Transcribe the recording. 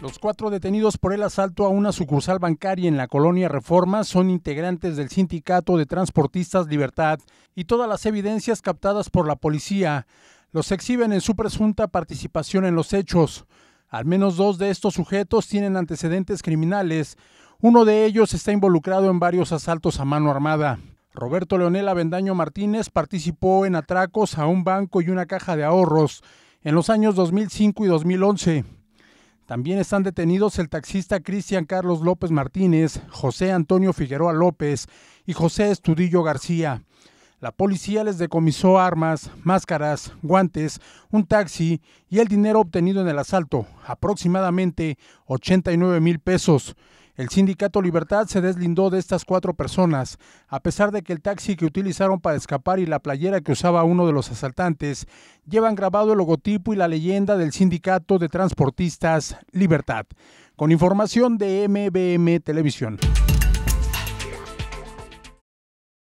Los cuatro detenidos por el asalto a una sucursal bancaria en la colonia Reforma son integrantes del Sindicato de Transportistas Libertad y todas las evidencias captadas por la policía los exhiben en su presunta participación en los hechos. Al menos dos de estos sujetos tienen antecedentes criminales. Uno de ellos está involucrado en varios asaltos a mano armada. Roberto Leonel Avendaño Martínez participó en atracos a un banco y una caja de ahorros en los años 2005 y 2011. También están detenidos el taxista Cristian Carlos López Martínez, José Antonio Figueroa López y José Estudillo García. La policía les decomisó armas, máscaras, guantes, un taxi y el dinero obtenido en el asalto, aproximadamente 89 mil pesos. El sindicato Libertad se deslindó de estas cuatro personas, a pesar de que el taxi que utilizaron para escapar y la playera que usaba uno de los asaltantes llevan grabado el logotipo y la leyenda del sindicato de transportistas Libertad. Con información de MBM Televisión.